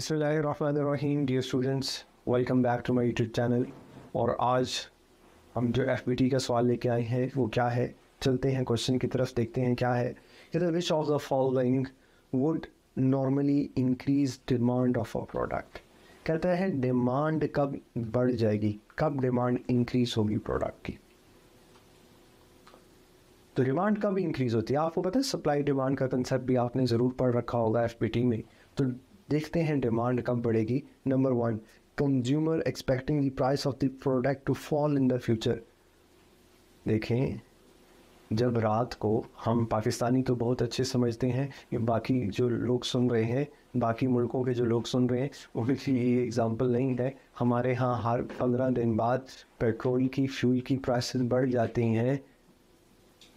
बसमीम dear students welcome back to my YouTube channel और आज हम जो एफ का सवाल लेके आए हैं वो क्या है चलते हैं क्वेश्चन की तरफ देखते हैं क्या है which of the following would normally increase demand of a product कहता है डिमांड कब बढ़ जाएगी कब डिमांड इंक्रीज होगी प्रोडक्ट की तो डिमांड कब इंक्रीज होती है आपको पता है सप्लाई डिमांड का कंसेप्ट भी आपने ज़रूर पढ़ रखा होगा एफ में तो देखते हैं डिमांड कब बढ़ेगी number one consumer expecting the price of the product to fall in the future देखें जब रात को हम पाकिस्तानी तो बहुत अच्छे समझते हैं कि बाकी जो लोग सुन रहे हैं बाकी मुल्कों के जो लोग सुन रहे हैं उनकी ये एग्ज़ाम्पल नहीं है हमारे यहाँ हर पंद्रह दिन बाद पेट्रोल की फ्यूल की प्राइसेस बढ़ जाती हैं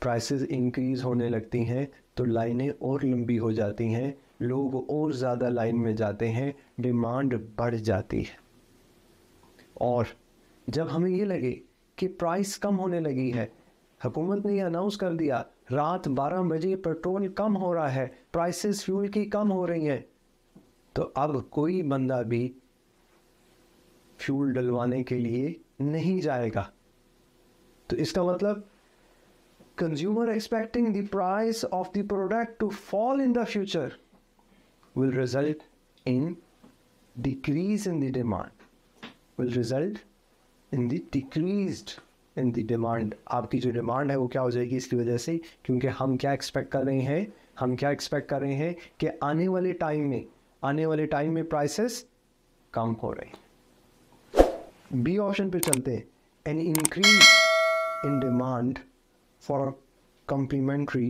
प्राइसेस इंक्रीज़ होने लगती हैं तो लाइनें और लंबी हो जाती हैं लोग और ज़्यादा लाइन में जाते हैं डिमांड बढ़ जाती है और जब हमें ये लगे कि प्राइस कम होने लगी है हुकूमत ने यह अनाउंस कर दिया रात 12 बजे पेट्रोल कम हो रहा है प्राइसेस फ्यूल की कम हो रही हैं तो अब कोई बंदा भी फ्यूल डलवाने के लिए नहीं जाएगा तो इसका मतलब consumer expecting the price of the product to fall in the future will result in decrease in the demand will result in the decreased in the demand आपकी जो डिमांड है वो क्या हो जाएगी इसकी वजह से क्योंकि हम क्या एक्सपेक्ट कर रहे हैं हम क्या एक्सपेक्ट कर रहे हैं कि आने वाले टाइम में आने वाले टाइम में प्राइसेस कम हो रहे हैं बी ऑप्शन पे चलते हैं an increase in demand for complementary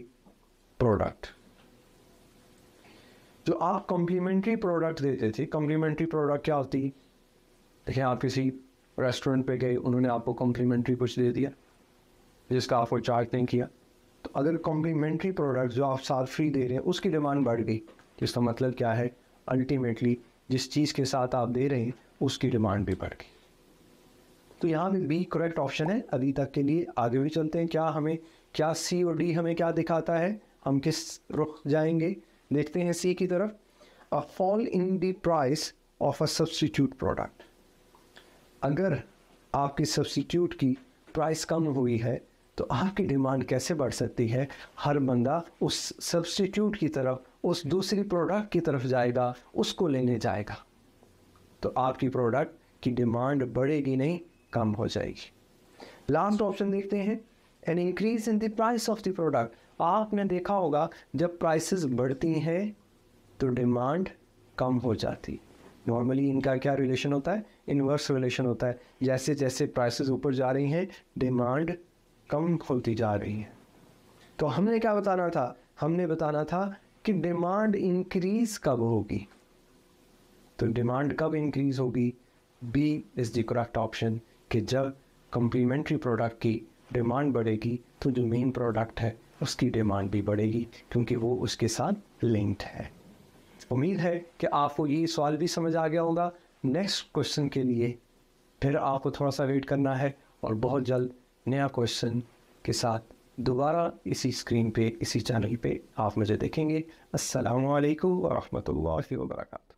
product जो तो आप कॉम्प्लीमेंट्री प्रोडक्ट देते थे कॉम्प्लीमेंट्री प्रोडक्ट क्या होती देखिए आप किसी रेस्टोरेंट पे गए उन्होंने आपको कॉम्प्लीमेंट्री कुछ दे दिया जिसका आपको चार्ज नहीं किया तो अगर कॉम्प्लीमेंट्री प्रोडक्ट जो आप साथ फ्री दे रहे हैं उसकी डिमांड बढ़ गई जिसका मतलब क्या है अल्टीमेटली जिस चीज़ के साथ आप दे रहे हैं उसकी डिमांड भी बढ़ गई तो यहाँ पर बी करेक्ट ऑप्शन है अभी तक के लिए आगे भी चलते हैं क्या हमें क्या सी और डी हमें क्या दिखाता है हम किस रुख जाएंगे देखते हैं सी की तरफ a fall in the price of a substitute product अगर आपकी सब्सटीट्यूट की प्राइस कम हुई है तो आपकी डिमांड कैसे बढ़ सकती है हर बंदा उस सब्सटीट्यूट की तरफ उस दूसरी प्रोडक्ट की तरफ जाएगा उसको लेने जाएगा तो आपकी प्रोडक्ट की डिमांड बढ़ेगी नहीं कम हो जाएगी लास्ट ऑप्शन देखते हैं an increase in the price of the product आपने देखा होगा जब प्राइसेस बढ़ती हैं तो डिमांड कम हो जाती नॉर्मली इनका क्या रिलेशन होता है इन्वर्स रिलेशन होता है जैसे जैसे प्राइसेस ऊपर जा रही हैं डिमांड कम होती जा रही है तो हमने क्या बताना था हमने बताना था कि डिमांड इंक्रीज कब होगी तो डिमांड कब इंक्रीज होगी B is the correct option कि जब कंप्लीमेंट्री प्रोडक्ट की डिमांड बढ़ेगी तो जो मेन प्रोडक्ट है उसकी डिमांड भी बढ़ेगी क्योंकि वो उसके साथ लिंक्ड है उम्मीद है कि आपको ये सवाल भी समझ आ गया होगा नेक्स्ट क्वेश्चन के लिए फिर आपको थोड़ा सा वेट करना है और बहुत जल्द नया क्वेश्चन के साथ दोबारा इसी स्क्रीन पे इसी चैनल पे आप मुझे देखेंगे असलकम वरहमल वर्का